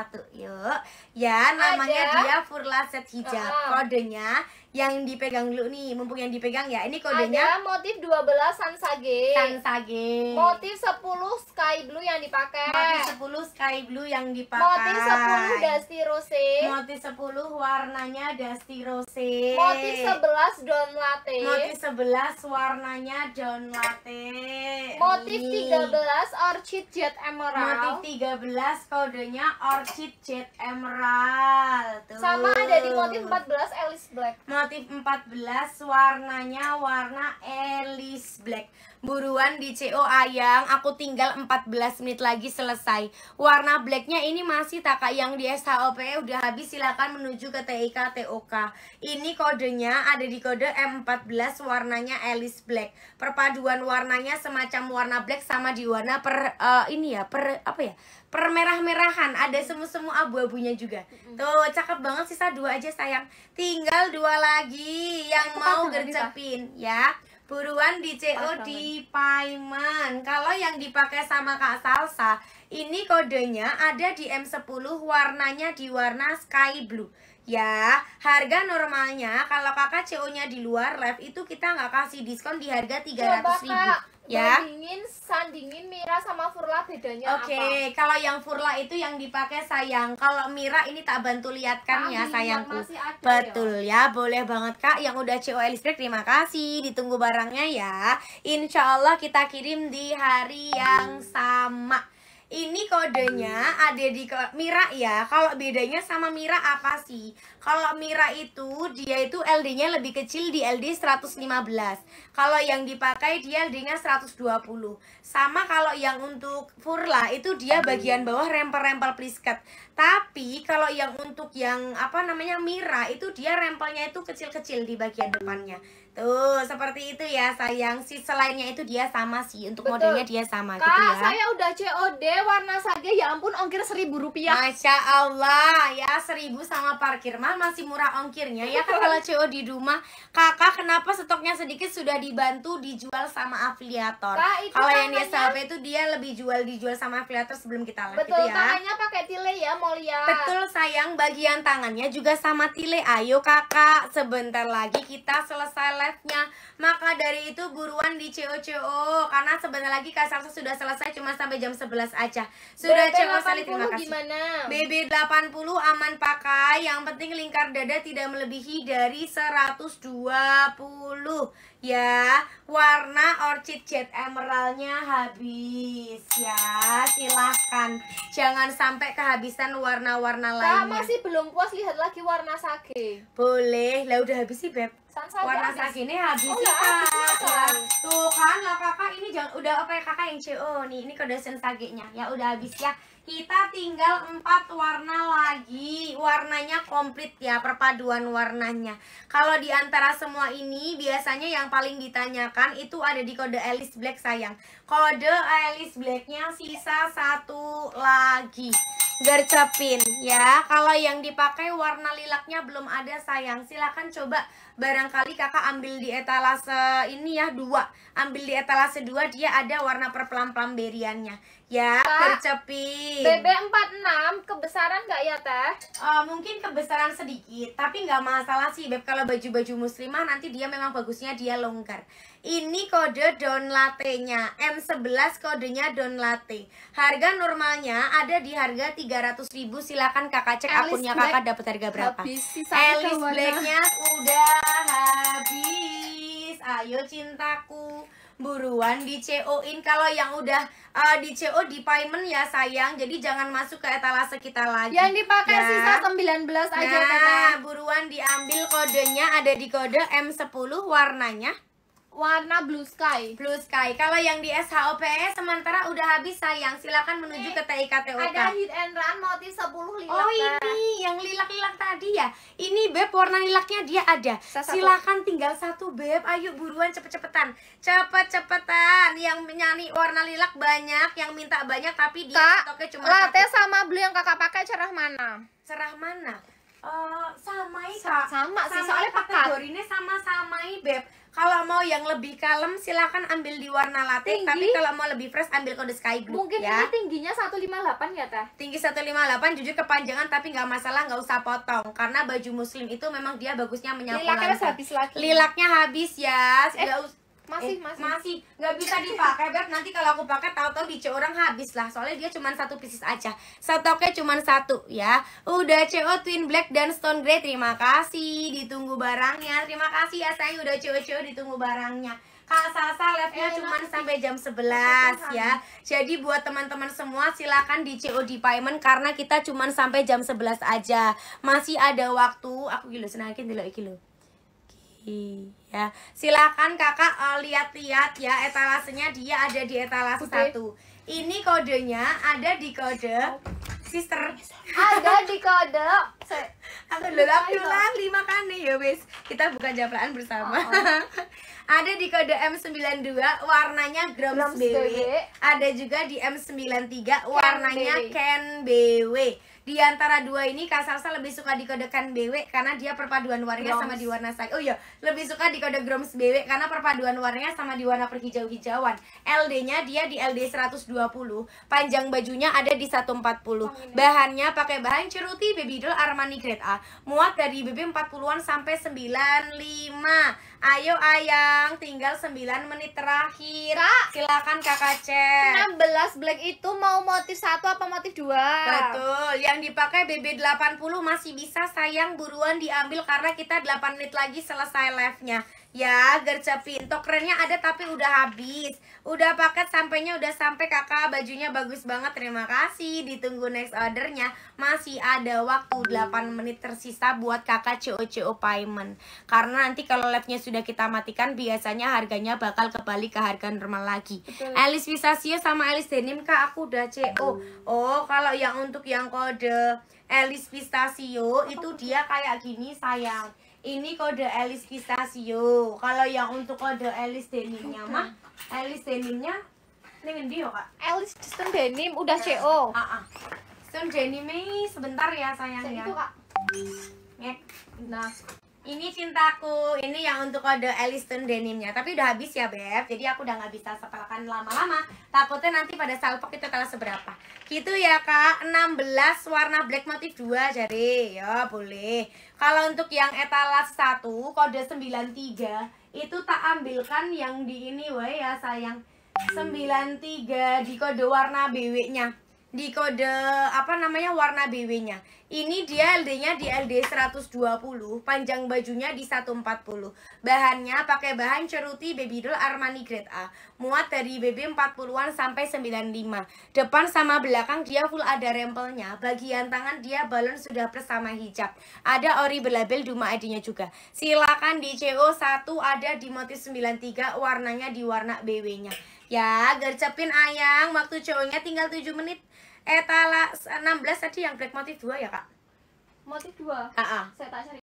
satu yuk ya namanya Ada. dia set hijab uh -huh. kodenya yang dipegang dulu nih mumpung yang dipegang ya ini kodenya ada motif 12 sansage sansage motif 10 sky blue yang dipakai motif 10 sky blue yang dipakai motif 10 dusty rose motif 10 warnanya dusty rose motif 11 don latte motif 11 warnanya don latte motif ini. 13 orchid jet emerald motif 13 kodenya orchid jet emerald Tuh. sama ada di motif 14 Alice black Motif 14 warnanya warna Alice Black. Buruan di CO Ayang, aku tinggal 14 menit lagi selesai. Warna blacknya ini masih tak yang di SHOP udah habis silakan menuju ke TIK TOK. Ini kodenya ada di kode M14 warnanya Alice Black. Perpaduan warnanya semacam warna black sama di warna per uh, ini ya, per apa ya? permerah-merahan ada semu-semu abu-abunya juga tuh cakep banget sisa dua aja sayang tinggal dua lagi lagi yang mau gercepin ya buruan di CO di payment kalau yang dipakai sama Kak Salsa ini kodenya ada di M10 warnanya di warna sky blue ya harga normalnya kalau kakak CO-nya di luar live itu kita nggak kasih diskon di harga tiga ratus ribu ya dingin sandingin Mira sama Furla bedanya Oke okay, kalau yang Furla itu yang dipakai sayang kalau Mira ini tak bantu lihatkan ya sayangku ya. betul ya. ya boleh banget kak yang udah CO listrik terima kasih ditunggu barangnya ya Insya Allah kita kirim di hari yang sama ini kodenya ada di Mira ya. Kalau bedanya sama Mira apa sih? Kalau Mira itu dia itu LD-nya lebih kecil di LD 115. Kalau yang dipakai dia LD-nya 120. Sama kalau yang untuk Furla itu dia bagian bawah rempel-rempel plisket. Tapi kalau yang untuk yang apa namanya Mira itu dia rempelnya itu kecil-kecil di bagian depannya. Tuh, seperti itu ya sayang. Si selainnya itu dia sama sih. Untuk Betul. modelnya dia sama gitu Kak, gitu ya. saya udah COD warna sage ya ampun ongkir seribu rupiah. Masya Allah ya seribu sama parkir mah masih murah ongkirnya ya kalau CO di rumah kakak kenapa stoknya sedikit sudah dibantu dijual sama afiliator kalau yang di SLP itu dia lebih jual dijual sama afiliator sebelum kita live betul gitu ya. tangannya pakai tile ya mau betul sayang bagian tangannya juga sama tile ayo kakak sebentar lagi kita selesai live nya maka dari itu buruan di CO CO karena sebentar lagi kasar sudah selesai cuma sampai jam 11 aja sudah CO sekali terima kasih gimana? BB 80 aman pakai yang penting lingkar dada tidak melebihi dari 120 ya. Warna orchid jet emeraldnya habis ya. Silahkan jangan sampai kehabisan warna-warna lainnya. masih belum puas lihat lagi warna sake. Boleh, lah udah habis sih, Beb warna warna ini oh, habis oh, kita iya. tuh kan lah kakak ini jangan udah apa ya kakak yang CO oh, nih ini kode sen sensaginya ya udah habis ya kita tinggal empat warna lagi warnanya komplit ya perpaduan warnanya kalau diantara semua ini biasanya yang paling ditanyakan itu ada di kode Alice Black sayang kode Alice Blacknya sisa satu lagi gercepin ya kalau yang dipakai warna lilaknya belum ada sayang silahkan coba barangkali kakak ambil di etalase ini ya dua ambil di etalase dua dia ada warna perpelam pelam beriannya ya tercepit BB46 kebesaran nggak ya teh uh, mungkin kebesaran sedikit tapi nggak masalah sih beb kalau baju-baju muslimah nanti dia memang bagusnya dia longgar ini kode don latenya M11 kodenya don latte harga normalnya ada di harga 300 ribu silakan kakak cek Alice akunnya Black. kakak dapat harga berapa Alice blacknya udah habis Ayo cintaku buruan di CO-in kalau yang udah uh, di CO di payment ya sayang jadi jangan masuk ke etalase kita lagi yang dipakai ya. sisa 19 aja nah, kata buruan diambil kodenya ada di kode M10 warnanya warna blue sky. Blue sky. Kalau yang di SHOPS sementara udah habis sayang. Silakan menuju eh, ke TIKTOK. Ada hit and run motif 10 lilak. Oh, ini yang lilak-lilak tadi ya. Ini Beb warna lilaknya dia ada. Satu. Silakan tinggal satu Beb. Ayo buruan cepet-cepetan. Cepet-cepetan. Yang menyanyi warna lilak banyak, yang minta banyak tapi di stoknya cuma Latte satu. sama blue yang Kakak pakai cerah mana? Cerah mana? sama eh, samai kak sama sih soalnya kategorinya sama-samai beb kalau mau yang lebih kalem silahkan ambil di warna latte tapi kalau mau lebih fresh ambil kode sky blue mungkin ya. ini tingginya 158 ya teh tinggi 158 jujur kepanjangan tapi nggak masalah nggak usah potong karena baju muslim itu memang dia bagusnya menyapu lilaknya habis lagi lilaknya habis ya eh, us masih eh, masih masih nggak bisa dipakai beb nanti kalau aku pakai tahu-tahu di orang habis lah soalnya dia cuma satu pieces aja stoknya cuma satu ya udah CO Twin Black dan Stone Grey terima kasih ditunggu barangnya terima kasih ya saya udah CO CO ditunggu barangnya Kak Salsa live-nya eh, cuma sampai jam 11 ya. Jadi buat teman-teman semua silakan di COD payment karena kita cuma sampai jam 11 aja. Masih ada waktu. Aku gila senangin dulu gila, Iya, silakan kakak uh, lihat-lihat ya etalasenya dia ada di etalase okay. satu. Ini kodenya ada di kode sister. Ada di kode aku udah lali makanya ya wis kita buka japraan bersama oh, oh. ada di kode M92 warnanya Groms BW ada juga di M93 warnanya Ken BW di antara dua ini Kak Salsa lebih suka di kode Ken BW karena dia perpaduan warnanya Groms. sama di warna saya. Oh iya, lebih suka di kode Groms BW karena perpaduan warnanya sama di warna perhijau-hijauan. LD-nya dia di LD 120, panjang bajunya ada di 140. Iya. Bahannya pakai bahan ceruti baby doll arma Armani grade A Muat dari BB 40-an sampai 95 Ayo Ayang, tinggal 9 menit terakhir Kak. Silahkan Kakak C 16 black itu mau motif satu apa motif dua? Betul, yang dipakai BB 80 masih bisa sayang buruan diambil karena kita 8 menit lagi selesai live-nya ya gercepin kerennya ada tapi udah habis udah paket sampainya udah sampai kakak bajunya bagus banget terima kasih ditunggu next ordernya masih ada waktu 8 menit tersisa buat kakak COCO payment karena nanti kalau labnya sudah kita matikan biasanya harganya bakal kembali ke harga normal lagi Elis Alice Visasio sama Elis Denim kak aku udah CO oh kalau yang untuk yang kode Elis Pistachio itu dia kayak gini sayang. Ini kode Elis Pistachio. Kalau yang untuk kode Elis Denimnya mah Elis Denimnya ini ngendi ya, Kak? Elis Stone Denim udah CO. Ah Uh. Stone Denim ini sebentar ya sayang ya. Itu, Kak. Ngek. Nah. Ini cintaku, ini yang untuk kode Eliston denimnya. Tapi udah habis ya Beb, jadi aku udah nggak bisa setelkan lama-lama. Takutnya nanti pada salpok itu kalah seberapa. Gitu ya Kak, 16 warna black motif 2 jadi ya boleh. Kalau untuk yang etalas 1, kode 93, itu tak ambilkan yang di ini woi ya sayang. 93 di kode warna BW-nya. Di kode apa namanya warna BW-nya ini dia LD-nya di LD 120, panjang bajunya di 140. Bahannya pakai bahan ceruti baby doll Armani grade A. Muat dari BB 40-an sampai 95. Depan sama belakang dia full ada rempelnya. Bagian tangan dia balon sudah bersama hijab. Ada ori berlabel Duma ID-nya juga. Silakan di CO1 ada di motif 93, warnanya di warna BW-nya. Ya, gercepin ayang, waktu cowoknya tinggal 7 menit etala eh, 16 eh, tadi yang black motif 2 ya kak motif 2 uh ah, ah. saya tak cari